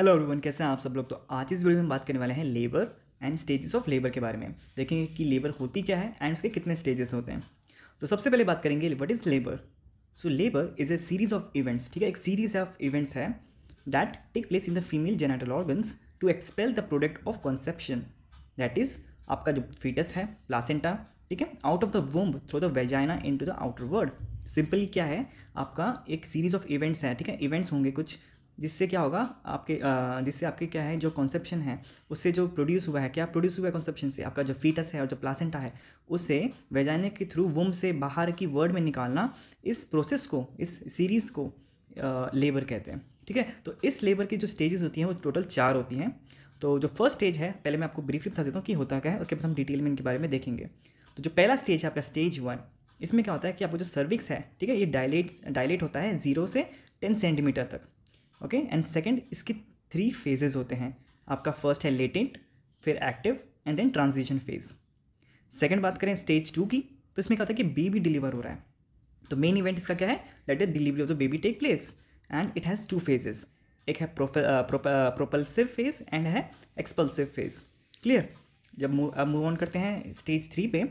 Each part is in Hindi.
हेलो एवरीवन कैसे हैं आप सब लोग तो आज इस वीडियो में बात करने वाले हैं labour and stages of labour के बारे में देखेंगे कि लेबर होती क्या है एंड उसके कितने स्टेजेस होते हैं तो सबसे पहले बात करेंगे what is labour so labour is a series of events ठीक है एक सीरीज ऑफ इवेंट्स है that take place in the female genital organs to expel the product of conception that is आपका जो फीटस है प्लासेंटा ठीक है out of the womb through the vagina into the outer world simply क्या है आपका एक सीरीज ऑफ इवेंट्स है ठीक है इवेंट्स होंगे कुछ जिससे क्या होगा आपके जिससे आपके क्या है जो कॉन्सेप्शन है उससे जो प्रोड्यूस हुआ है क्या प्रोड्यूस हुआ है कॉन्सेप्शन से आपका जो फीटस है और जो प्लासेंटा है उसे वेजाइना के थ्रू वुम से बाहर की वर्ड में निकालना इस प्रोसेस को इस सीरीज़ को लेबर कहते हैं ठीक है तो इस लेबर की जो स्टेजेस होती हैं वो टोटल चार होती हैं तो जो फर्स्ट स्टेज है पहले मैं आपको ब्रीफली बता देता हूँ कि होता क्या है उसके बाद हम डिटेल में इनके बारे में देखेंगे तो जो पहला स्टेज है आपका स्टेज वन इसमें क्या होता है कि आपको जो सर्विक्स है ठीक है ये डायलेट डायलेट होता है जीरो से टेन सेंटीमीटर तक ओके एंड सेकेंड इसके थ्री फेजेज़ होते हैं आपका फर्स्ट है लेटेंट फिर active and then transition phase second बात करें स्टेज टू की तो इसमें क्या होता है कि बेबी डिलीवर हो रहा है तो मेन इवेंट इसका क्या है that is delivery of the baby take place and it has two phases एक है प्रोपल्सिव फेज़ एंड है एक्सपल्सिव फेज़ क्लियर जब मूव मूव ऑन करते हैं स्टेज थ्री पे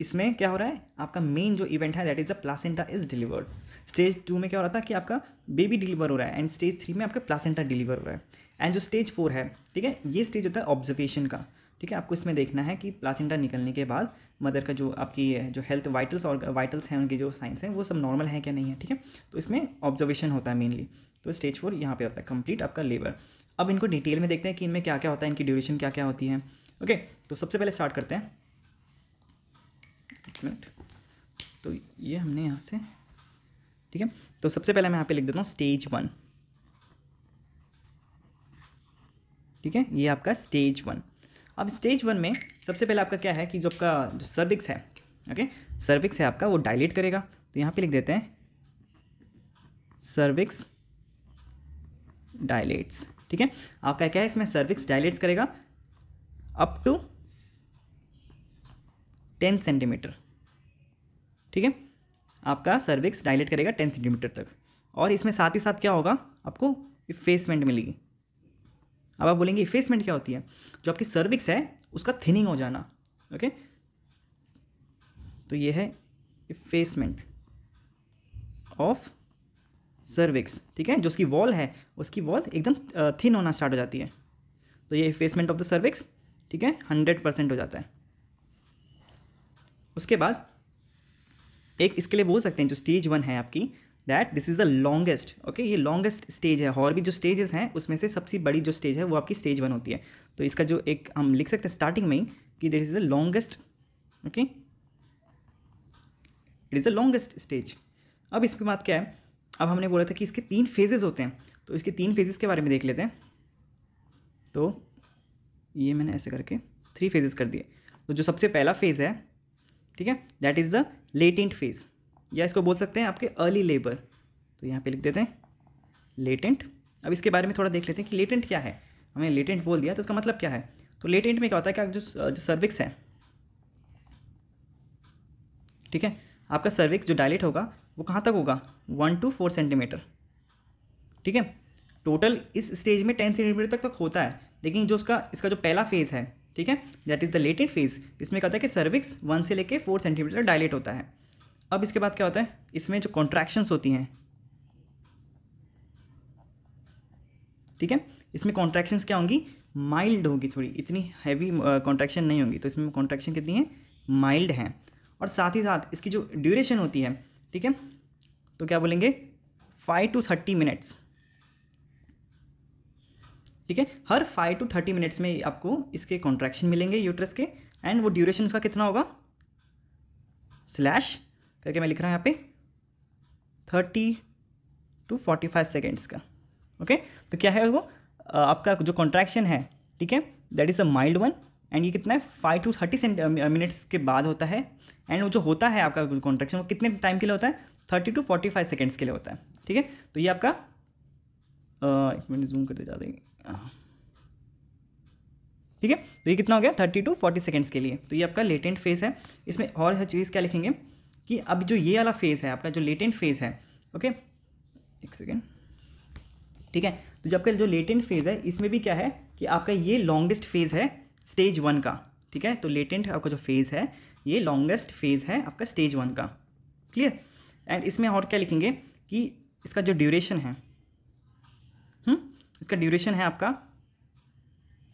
इसमें क्या हो रहा है आपका मेन जो इवेंट है that is the placenta is delivered stage two में क्या हो रहा था कि आपका बेबी डिलीवर हो रहा है एंड स्टेज थ्री में आपका प्लासेंटा डिलीवर हो रहा है एंड जो स्टेज फोर है ठीक है ये स्टेज होता है ऑब्जर्वेशन का ठीक है आपको इसमें देखना है कि प्लासेंटा निकलने के बाद मदर का जो आपकी जो हेल्थ वाइटल्स और वाइटल्स हैं उनके जो साइंस हैं वो सब नॉर्मल है क्या नहीं है ठीक है तो इसमें ऑब्जर्वेशन होता है मेनली तो स्टेज फोर यहाँ पे होता है कंप्लीट आपका लेबर अब इनको डिटेल में देखते हैं कि इनमें क्या क्या होता है इनकी ड्यूरेशन क्या क्या होती है ओके तो सबसे पहले स्टार्ट करते हैं मिनट तो ये हमने यहाँ से ठीक है तो सबसे पहले मैं यहाँ पे लिख देता हूँ स्टेज वन ठीक है ये आपका स्टेज वन अब स्टेज वन में सबसे पहले आपका क्या है कि जो आपका जो सर्विक्स है ओके सर्विक्स है आपका वो डायलेट करेगा तो यहाँ पे लिख देते हैं सर्विक्स डायलेट्स ठीक है आपका क्या है इसमें सर्विक्स डायलेट्स करेगा अप टू टेन सेंटीमीटर ठीक है आपका सर्विक्स डायलेट करेगा टेन सेंटीमीटर तक और इसमें साथ ही साथ क्या होगा आपको इफेसमेंट मिलेगी अब आप बोलेंगे इफेसमेंट क्या होती है जो आपकी सर्विक्स है उसका थिनिंग हो जाना ओके तो ये है इफेसमेंट ऑफ सर्विक्स ठीक है जो उसकी वॉल है उसकी वॉल एकदम थिन होना स्टार्ट हो जाती है तो ये इफेसमेंट ऑफ द सर्विक्स ठीक है हंड्रेड परसेंट हो जाता है उसके बाद एक इसके लिए बोल सकते हैं जो स्टेज वन है आपकी that this is the longest okay ये लॉन्गेस्ट स्टेज है और भी जो स्टेजेस हैं उसमें से सबसे बड़ी जो स्टेज है वो आपकी स्टेज वन होती है तो इसका जो एक हम लिख सकते हैं स्टार्टिंग में ही कि this is the longest okay it is the longest stage अब इसके बाद क्या है अब हमने बोला था कि इसके तीन फेजेस होते हैं तो इसके तीन फेजेस के बारे में देख लेते हैं तो ये मैंने ऐसे करके थ्री फेजेस कर दिए तो जो सबसे पहला फेज़ है ठीक है that is the latent phase या इसको बोल सकते हैं आपके अर्ली लेबर तो यहाँ पे लिख देते हैं लेटेंट अब इसके बारे में थोड़ा देख लेते हैं कि लेटेंट क्या है हमें लेटेंट बोल दिया तो इसका मतलब क्या है तो लेटेंट में क्या होता है कि जो जो सर्विक्स है ठीक है आपका सर्विक्स जो डायलेट होगा वो कहाँ तक होगा वन टू फोर सेंटीमीटर ठीक है टोटल इस स्टेज में टेन सेंटीमीटर तक तक होता है लेकिन जो उसका इसका जो पहला फेज़ है ठीक है that is the latent phase इसमें क्या होता है कि सर्विक्स वन से लेके फोर सेंटीमीटर डायलेट होता है अब इसके बाद क्या होता है इसमें जो कॉन्ट्रैक्शंस होती हैं ठीक है इसमें कॉन्ट्रैक्शंस क्या होंगी माइल्ड होगी थोड़ी इतनी हैवी कॉन्ट्रैक्शन नहीं होंगी तो इसमें कॉन्ट्रैक्शन कितनी है माइल्ड हैं और साथ ही साथ इसकी जो ड्यूरेशन होती है ठीक है तो क्या बोलेंगे फाइव टू थर्टी मिनट्स ठीक है हर फाइव टू थर्टी मिनट्स में आपको इसके कॉन्ट्रैक्शन मिलेंगे यूट्रस के एंड वो ड्यूरेशन उसका कितना होगा स्लैश करके मैं लिख रहा हूँ यहाँ पे thirty to forty five seconds का ओके तो क्या है वो आपका जो कॉन्ट्रैक्शन है ठीक है that is a mild one and ये कितना है फाइव टू थर्टी मिनट्स के बाद होता है एंड वो जो होता है आपका कॉन्ट्रैक्शन वो कितने टाइम के लिए होता है thirty to forty five seconds के लिए होता है ठीक है तो ये आपका एक मिनट जूम करते जा देंगे ठीक है तो ये कितना हो गया थर्टी टू फोर्टी सेकेंड्स के लिए तो ये आपका लेटेंट फेज़ है इसमें और हर चीज़ क्या लिखेंगे कि अब जो ये वाला फेज़ है आपका जो लेटेंट फेज़ है ओके एक सेकेंड ठीक है तो जब आपका जो लेटेंट फेज़ है इसमें भी क्या है कि आपका ये लॉन्गेस्ट फेज़ है स्टेज वन का ठीक है तो लेटेंट आपका जो फेज़ है ये लॉन्गेस्ट फेज़ है आपका स्टेज वन का क्लियर एंड इसमें और क्या लिखेंगे कि इसका जो ड्यूरेशन है इसका ड्यूरेशन है आपका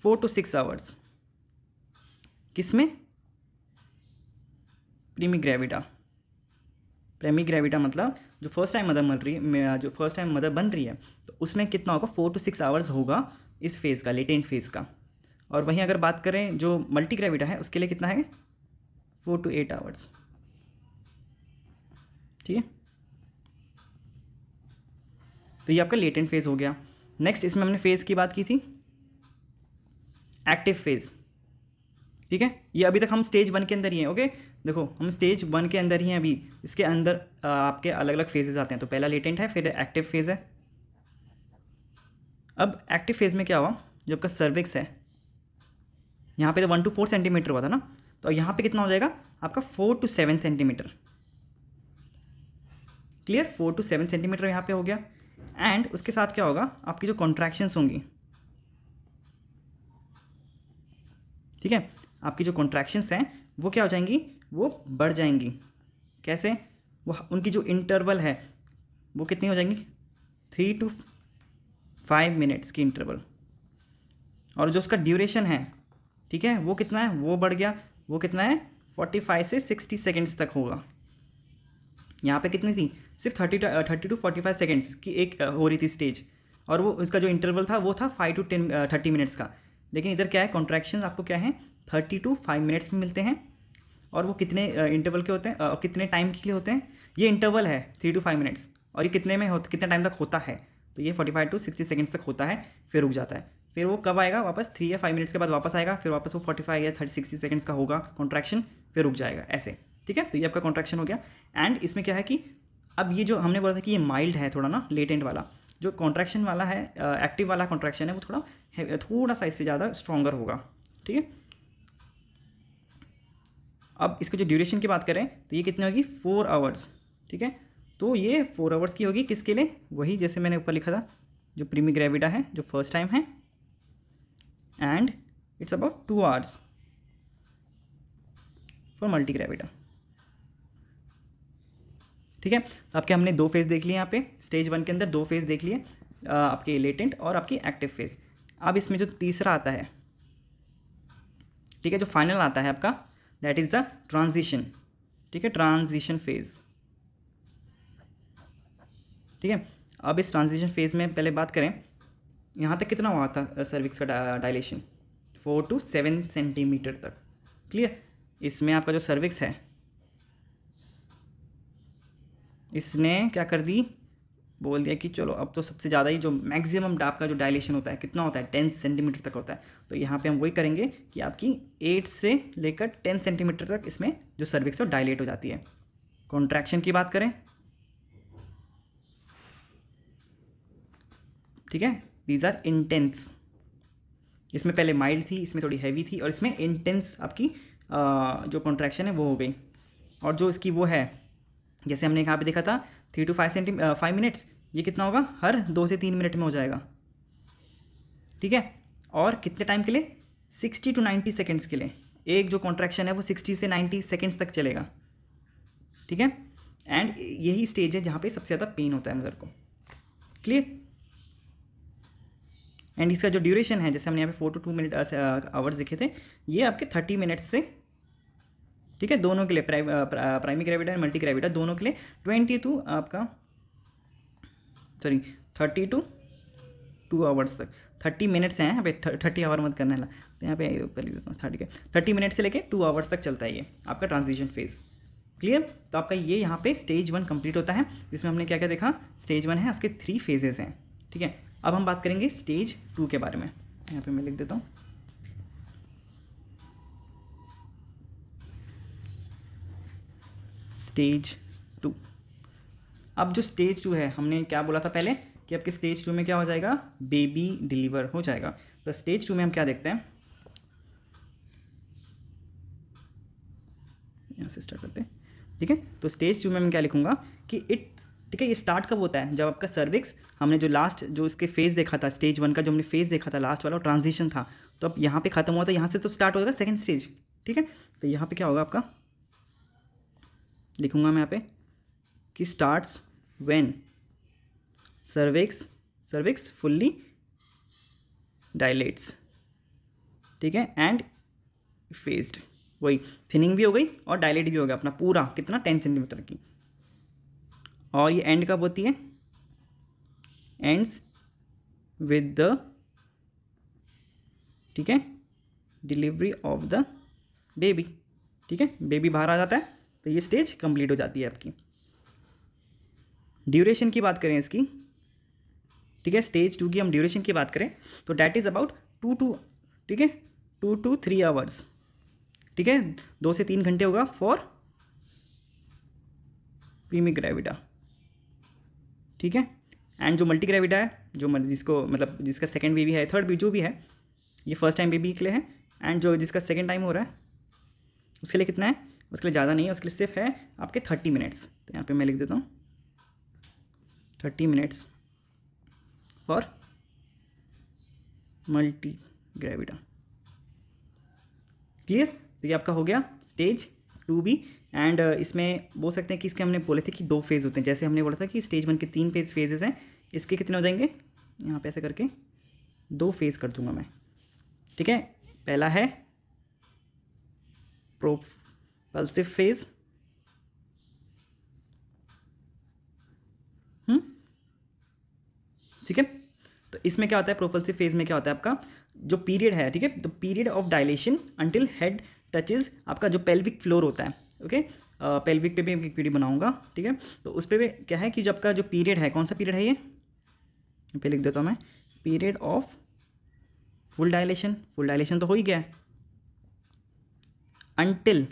फोर टू सिक्स आवर्स किसमें प्रीमी ग्रेविडा प्रेमी ग्रेविटा मतलब जो फर्स्ट टाइम मदर बन रही है जो फर्स्ट टाइम मदर बन रही है तो उसमें कितना होगा फोर टू सिक्स आवर्स होगा इस फेज़ का लेटेंट फेज़ का और वहीं अगर बात करें जो मल्टी ग्रेविटा है उसके लिए कितना है फोर टू एट आवर्स ठीक है तो ये आपका लेटेंट फेज़ हो गया नेक्स्ट इसमें हमने फेज़ की बात की थी एक्टिव फेज़ ठीक है ये अभी तक हम स्टेज वन के अंदर ही हैं ओके देखो हम स्टेज वन के अंदर ही हैं अभी इसके अंदर आपके अलग अलग फेजेज आते हैं तो पहला लेटेंट है फिर एक्टिव फेज़ है अब एक्टिव फेज़ में क्या हुआ जो आपका सर्विक्स है यहाँ पे तो वन टू फोर सेंटीमीटर हुआ था ना तो यहाँ पे कितना हो जाएगा आपका four to seven centimetre clear four to seven centimetre यहाँ पे हो गया एंड उसके साथ क्या होगा आपकी जो कॉन्ट्रैक्शंस होंगी ठीक है आपकी जो कॉन्ट्रैक्शंस हैं वो क्या हो जाएंगी वो बढ़ जाएंगी कैसे वो उनकी जो इंटरवल है वो कितनी हो जाएंगी थ्री टू फाइव मिनट्स की इंटरवल और जो उसका ड्यूरेशन है ठीक है वो कितना है वो बढ़ गया वो कितना है फोर्टी फाइव से सिक्सटी सेकेंड्स तक होगा यहाँ पे कितनी थी सिर्फ thirty thirty to forty five seconds की एक uh, हो रही थी स्टेज और वो उसका जो इंटरवल था वो था five to ten thirty minutes का लेकिन इधर क्या है कॉन्ट्रैक्शन आपको क्या है थर्टी टू फाइव मिनट्स में मिलते हैं और वो कितने इंटरवल uh, के होते हैं और uh, कितने टाइम के लिए होते हैं ये इंटरवल है थ्री टू फाइव मिनट्स और ये कितने में हो कितने टाइम तक होता है तो ये forty five to sixty seconds तक होता है फिर रुक जाता है फिर वो कब आएगा वापस थ्री या फाइव मिनट्स के बाद वापस आएगा फिर वापस वो फोर्टी फाइव या थर्टी सिक्सटी सेकेंड्स का होगा कॉन्ट्रैक्शन फिर रुक जाएगा ऐसे ठीक है तो ये आपका कॉन्ट्रैक्शन हो गया एंड इसमें क्या है कि अब ये जो हमने बोला था कि ये माइल्ड है थोड़ा ना लेटेंट वाला जो कॉन्ट्रैक्शन वाला है एक्टिव वाला कॉन्ट्रैक्शन है वो थोड़ा थोड़ा सा इससे ज़्यादा स्ट्रॉगर होगा ठीक है अब इसको जो ड्यूरेशन की बात करें तो ये कितनी होगी फोर आवर्स ठीक है तो ये फोर आवर्स की होगी किसके लिए वही जैसे मैंने ऊपर लिखा था जो प्रीमी ग्रेविडा है जो फर्स्ट टाइम है and it's about two hours for multigravida ठीक है आपके हमने दो फेज़ देख लिए यहाँ पे स्टेज वन के अंदर दो फेज़ देख लिए आपके लेटेंट और आपकी एक्टिव फेज़ अब इसमें जो तीसरा आता है ठीक है जो फाइनल आता है आपका दैट इज़ द ट्रांजिशन ठीक है ट्रांजिशन फेज़ ठीक है अब इस ट्रांजिशन फेज़ में पहले बात करें यहाँ तक कितना हुआ था सर्विक्स का dilation four to seven centimetre तक क्लियर इसमें आपका जो सर्विक्स है इसने क्या कर दी बोल दिया कि चलो अब तो सबसे ज़्यादा ही जो मैक्सिमम डाप का जो डायलेशन होता है कितना होता है टेन सेंटीमीटर तक होता है तो यहाँ पे हम वही करेंगे कि आपकी एट से लेकर टेन सेंटीमीटर तक इसमें जो सर्विक्स है डायलेट हो जाती है कॉन्ट्रैक्शन की बात करें ठीक है दीज आर इंटेंस इसमें पहले माइल्ड थी इसमें थोड़ी हैवी थी और इसमें इंटेंस आपकी आ, जो कॉन्ट्रैक्शन है वो हो गई और जो इसकी वो है जैसे हमने यहाँ पे देखा था three to five centi five minutes ये कितना होगा हर दो से तीन मिनट में हो जाएगा ठीक है और कितने टाइम के लिए सिक्सटी टू नाइन्टी सेकेंड्स के लिए एक जो कॉन्ट्रैक्शन है वो सिक्सटी से नाइन्टी सेकेंड्स तक चलेगा ठीक है एंड यही स्टेज है जहाँ पे सबसे ज़्यादा पेन होता है मदर को क्लियर एंड इसका जो ड्यूरेशन है जैसे हमने यहाँ पे four to two minute hours दिखे थे ये आपके थर्टी मिनट्स से ठीक है दोनों के लिए prime primary gravida and multigravida दोनों के लिए ट्वेंटी टू आपका sorry thirty two two hours तक थर्टी मिनट्स हैं यहाँ पे थर्टी आवर मत करने ला तो यहाँ पे पहले थर्टी के थर्टी मिनट से लेके टू आवर्स तक चलता है ये आपका ट्रांजिशन फेज़ क्लियर तो आपका ये यहाँ पे स्टेज वन कंप्लीट होता है जिसमें हमने क्या क्या देखा स्टेज वन है उसके थ्री फेजेज़ हैं ठीक है अब हम बात करेंगे स्टेज टू के बारे में यहाँ पे मैं लिख देता हूँ स्टेज टू अब जो स्टेज टू है हमने क्या बोला था पहले कि आपके स्टेज टू में क्या हो जाएगा बेबी डिलीवर हो जाएगा तो स्टेज टू में हम क्या देखते हैं यहाँ से स्टार्ट करते हैं ठीक है तो स्टेज टू में मैं क्या लिखूंगा कि इट ठीक है ये स्टार्ट कब होता है जब आपका सर्विक्स हमने जो लास्ट जो इसके फेज देखा था स्टेज वन का जो हमने फेज देखा था लास्ट वाला ट्रांजिशन था तो अब यहाँ पे खत्म हुआ था यहाँ से तो स्टार्ट होगा सेकेंड स्टेज ठीक है तो यहाँ पे क्या होगा आपका लिखूंगा मैं यहाँ पे कि starts when cervix cervix fully dilates ठीक है एंड फेस्ड वही थिनिंग भी हो गई और डायलेट भी हो गया अपना पूरा कितना टेन सेंटीमीटर की और ये एंड कब होती है एंड्स विद द ठीक है डिलीवरी ऑफ द बेबी ठीक है बेबी बाहर आ जाता है तो ये स्टेज कंप्लीट हो जाती है आपकी ड्यूरेशन की बात करें इसकी ठीक है स्टेज टू की हम ड्यूरेशन की बात करें तो that is about two two ठीक है टू टू थ्री आवर्स ठीक है दो से तीन घंटे होगा फॉर प्रीमी ग्रेविडा ठीक है एंड जो मल्टी ग्रेविडा है जो जिसको मतलब जिसका सेकेंड बेबी है थर्ड बेबी जो भी है ये फर्स्ट टाइम बेबी के लिए है एंड जो जिसका सेकेंड टाइम हो रहा है उसके लिए कितना है उसके लिए ज़्यादा नहीं है उसके लिए सिर्फ है आपके थर्टी मिनट्स तो यहाँ पे मैं लिख देता हूँ thirty minutes for multigravida clear तो ये आपका हो गया स्टेज टू बी एंड इसमें बोल सकते हैं कि इसके हमने बोले थे कि दो फेज़ होते हैं जैसे हमने बोला था कि स्टेज वन के तीन फेज फेजेस हैं इसके कितने हो जाएंगे यहाँ पे ऐसे करके दो फेज़ कर दूंगा मैं ठीक है पहला है प्रोफ पल्सिव फेज hmm? ठीक है तो इसमें क्या होता है प्रोपल्सिव फेज में क्या होता है आपका जो पीरियड है ठीक है तो period of dilation until head touches आपका जो पेल्विक फ्लोर होता है ओके okay? पेल्विक uh, पे भी एक वीडियो बनाऊंगा ठीक है तो उस पर भी क्या है कि जो आपका जो पीरियड है कौन सा पीरियड है ये पे लिख देता हूँ मैं period of full dilation full dilation तो हो ही गया है अंटिल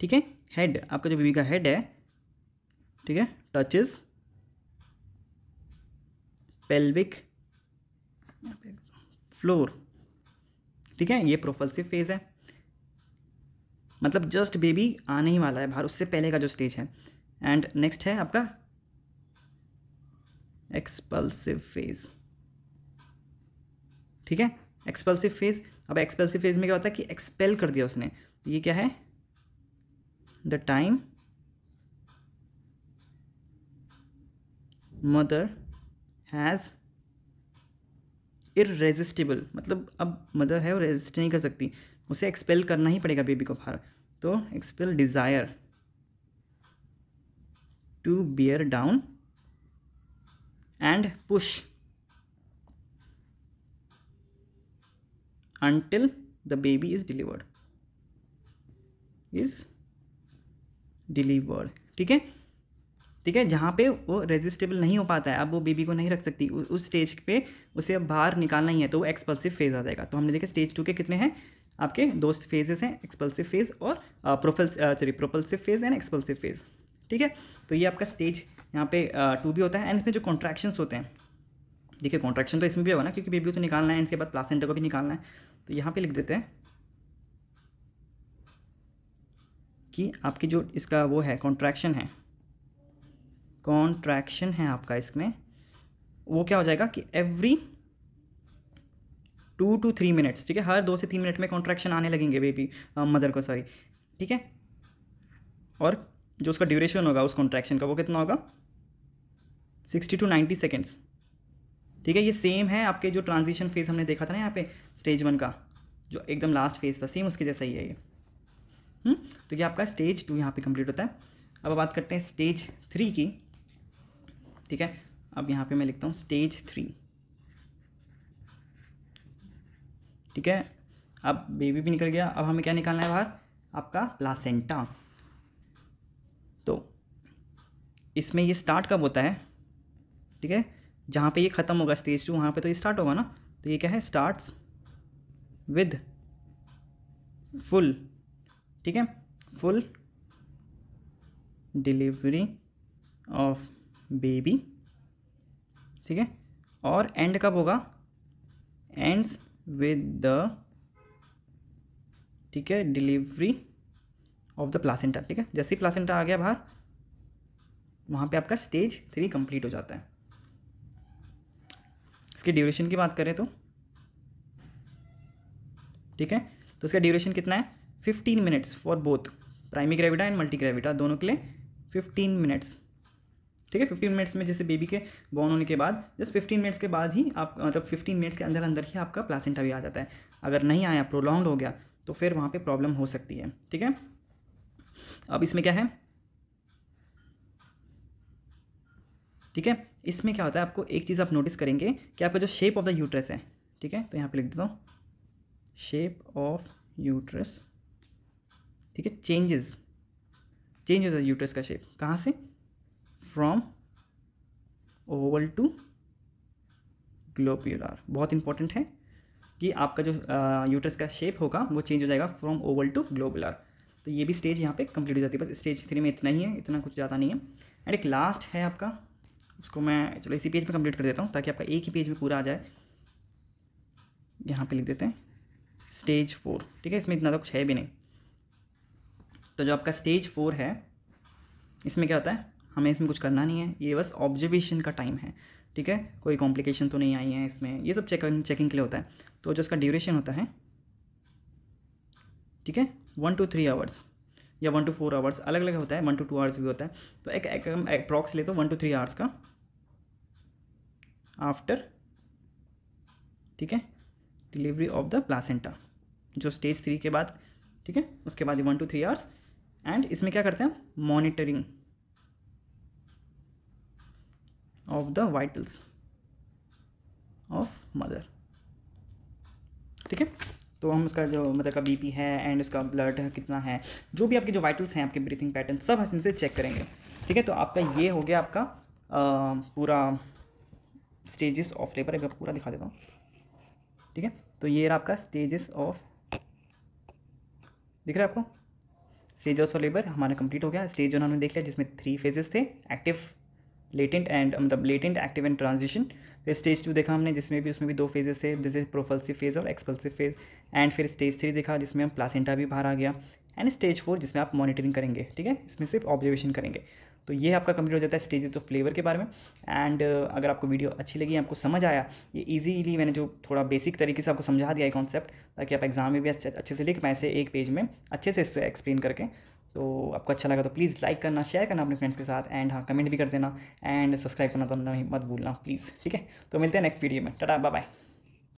ठीक है हेड आपका जो बीवी का हेड है ठीक है टच इज पेल्विक फ्लोर ठीक है ये प्रोफल्सिव फेज है मतलब जस्ट बेबी आने ही वाला है बाहर उससे पहले का जो स्टेज है एंड नेक्स्ट है आपका एक्सपल्सिव फेज ठीक है एक्सपल्सिव फेज अब एक्सपल्सिव फेज में क्या होता है कि एक्सपेल कर दिया उसने ये क्या है the time mother has irresistible मतलब अब मदर है वो रेजिस्ट नहीं कर सकती उसे एक्सपेल करना ही पड़ेगा बेबी को बाहर तो expel desire to bear down and push until the baby is delivered is delivered ठीक है ठीक है जहाँ पे वो रेजिस्टेबल नहीं हो पाता है अब वो बेबी को नहीं रख सकती उ, उस स्टेज पे उसे अब बाहर निकालना ही है तो वो एक्सपल्सिव फेज आ जाएगा तो हमने देखा स्टेज टू के कितने हैं आपके दो फेजेस हैं एक्सपल्सिव फेज और प्रोफल्स sorry propulsive phase and expulsive phase ठीक है तो ये आपका स्टेज यहाँ पे टू भी होता है एंड इसमें जो कॉन्ट्रैक्शन होते हैं देखिए कॉन्ट्रैक्शन तो इसमें भी होगा ना क्योंकि बेबी को तो निकालना है इसके बाद प्लासेंटा को भी निकालना है तो यहाँ पे लिख देते हैं कि आपकी जो इसका वो है कॉन्ट्रैक्शन है कॉन्ट्रैक्शन है आपका इसमें वो क्या हो जाएगा कि every two to three minutes ठीक है हर दो से तीन मिनट में कॉन्ट्रैक्शन आने लगेंगे बेबी मदर को सॉरी ठीक है और जो उसका ड्यूरेशन होगा उस कॉन्ट्रैक्शन का वो कितना होगा सिक्सटी टू नाइन्टी सेकेंड्स ठीक है ये सेम है आपके जो ट्रांजिशन फेज़ हमने देखा था ना यहाँ पे स्टेज वन का जो एकदम लास्ट फेज़ था सेम उसके जैसा ही है ये हम्म? तो ये आपका स्टेज टू यहाँ पे कंप्लीट होता है अब बात करते हैं स्टेज थ्री की ठीक है अब यहाँ पे मैं लिखता हूँ स्टेज थ्री ठीक है अब बेबी भी निकल गया अब हमें क्या निकालना है बाहर आपका प्लासेंटा तो इसमें ये स्टार्ट कब होता है ठीक है जहाँ पे ये ख़त्म होगा स्टेज टू वहाँ पे तो ये स्टार्ट होगा ना तो ये क्या है स्टार्ट्स विद फुल ठीक है फुल डिलीवरी ऑफ बेबी ठीक है और एंड कब होगा एंड्स विद द ठीक है डिलीवरी ऑफ द प्लासेंटा ठीक है जैसे ही प्लासेंटा आ गया बाहर वहाँ पे आपका स्टेज थ्री कंप्लीट हो जाता है इसकी ड्यूरेशन की बात करें तो ठीक है तो इसका ड्यूरेशन कितना है fifteen minutes for both primigravida and multigravida दोनों के लिए फिफ्टीन मिनट्स ठीक है फिफ्टीन मिनट्स में जैसे बेबी के बॉर्न होने के बाद जस्ट फिफ्टीन मिनट्स के बाद ही आप मतलब फिफ्टीन मिनट्स के अंदर अंदर ही आपका प्लासेंटा भी आ जाता है अगर नहीं आया प्रोलॉन्ग हो गया तो फिर वहाँ पर प्रॉब्लम हो सकती है ठीक है अब इसमें क्या है ठीक है इसमें क्या होता है आपको एक चीज़ आप नोटिस करेंगे कि आपका जो शेप ऑफ द यूट्रस है ठीक है तो यहाँ पे लिख देता हूँ शेप ऑफ यूट्रस ठीक है चेंजेस चेंज होता है यूट्रस का शेप कहाँ से फ्रॉम ओवल टू ग्लोब्यूलर बहुत इंपॉर्टेंट है कि आपका जो यूट्रस का शेप होगा वो चेंज हो जाएगा फ्रॉम ओवल टू ग्लोबुलर तो ये भी स्टेज यहाँ पे कंप्लीट हो जाती है बस स्टेज थ्री में इतना ही है इतना कुछ ज़्यादा नहीं है एंड एक लास्ट है आपका उसको मैं चलो इसी पेज में कंप्लीट कर देता हूँ ताकि आपका एक ही पेज में पूरा आ जाए यहाँ पे लिख देते हैं स्टेज फोर ठीक है इसमें इतना तो कुछ है भी नहीं तो जो आपका स्टेज फोर है इसमें क्या होता है हमें इसमें कुछ करना नहीं है ये बस ऑब्जर्वेशन का टाइम है ठीक है कोई कॉम्प्लिकेशन तो नहीं आई है इसमें ये सब चेकिंग चेकिंग के लिए होता है तो जो इसका ड्यूरेशन होता है ठीक है वन टू थ्री आवर्स या वन टू फोर आवर्स अलग अलग होता है वन टू टू आवर्स भी होता है तो एक अप्रॉक्स ले तो वन टू थ्री आवर्स का आफ्टर ठीक है डिलीवरी ऑफ द प्लासेंटा जो स्टेज थ्री के बाद ठीक है उसके बाद one to three hours and इसमें क्या करते हैं monitoring of the vitals of mother ठीक है तो हम उसका जो मतलब का बीपी है एंड उसका ब्लड कितना है जो भी आपके जो वाइटल्स हैं आपके ब्रीथिंग पैटर्न सब हम इनसे चेक करेंगे ठीक है तो आपका ये हो गया आपका आ, पूरा स्टेजेस ऑफ लेबर एक पूरा दिखा देता हूँ ठीक है तो ये रहा आपका स्टेजेस ऑफ दिख रहा है आपको स्टेज ऑफ लेबर हमारा कंप्लीट हो गया स्टेज वन हमने देख लिया जिसमें थ्री फेजेस थे एक्टिव लेटेंट एंड मतलब लेटेंट एक्टिव एंड ट्रांजिशन फिर स्टेज टू देखा हमने जिसमें भी उसमें भी दो फेजेस थे दिस इज प्रोफल्सिव फेज और एक्सपल्सिव फेज एंड फिर स्टेज थ्री देखा जिसमें हम प्लासेंटा भी बाहर आ गया एंड स्टेज फोर जिसमें आप मॉनिटरिंग करेंगे ठीक है इसमें सिर्फ ऑब्जर्वेशन करेंगे तो ये आपका कंप्लीट हो जाता है स्टेजेस ऑफ फ्लेवर के बारे में एंड uh, अगर आपको वीडियो अच्छी लगी आपको समझ आया ये ईजीली मैंने जो थोड़ा बेसिक तरीके से आपको समझा दिया है कॉन्सेप्ट ताकि आप एग्जाम में भी अच्छे से लिख पैसे एक पेज में अच्छे से इससे एक्सप्लेन करके तो आपको अच्छा लगा तो प्लीज़ लाइक करना शेयर करना अपने फ्रेंड्स के साथ एंड हाँ कमेंट भी कर देना एंड सब्सक्राइब करना तो नहीं मत भूलना प्लीज़ ठीक है तो मिलते हैं नेक्स्ट वीडियो में टाटा बाय बाय